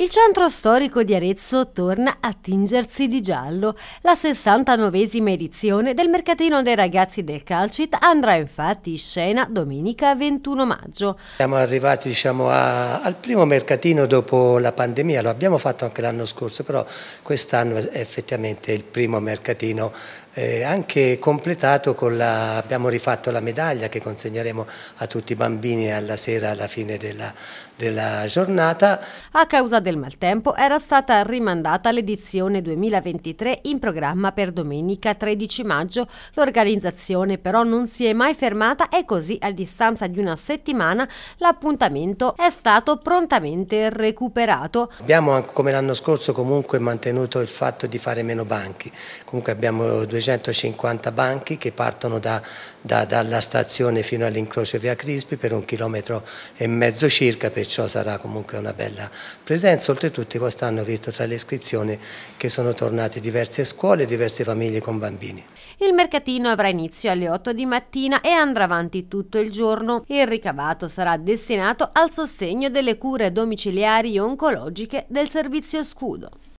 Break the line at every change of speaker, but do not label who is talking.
Il centro storico di Arezzo torna a tingersi di giallo. La 69esima edizione del mercatino dei ragazzi del Calcit andrà infatti in scena domenica 21 maggio.
Siamo arrivati diciamo, a, al primo mercatino dopo la pandemia, lo abbiamo fatto anche l'anno scorso, però quest'anno è effettivamente il primo mercatino eh, anche completato con la, abbiamo rifatto la medaglia che consegneremo a tutti i bambini alla sera alla fine della, della giornata.
A causa del maltempo era stata rimandata all'edizione 2023 in programma per domenica 13 maggio. L'organizzazione però non si è mai fermata e così a distanza di una settimana l'appuntamento è stato prontamente recuperato.
Abbiamo come l'anno scorso comunque mantenuto il fatto di fare meno banchi, comunque abbiamo 250 banchi che partono da, da, dalla stazione fino all'incrocio via Crispi per un chilometro e mezzo circa, perciò sarà comunque una bella presenza senso, oltretutto quest'anno ho visto tra le iscrizioni che sono tornate diverse scuole e diverse famiglie con bambini.
Il mercatino avrà inizio alle 8 di mattina e andrà avanti tutto il giorno. Il ricavato sarà destinato al sostegno delle cure domiciliari oncologiche del servizio scudo.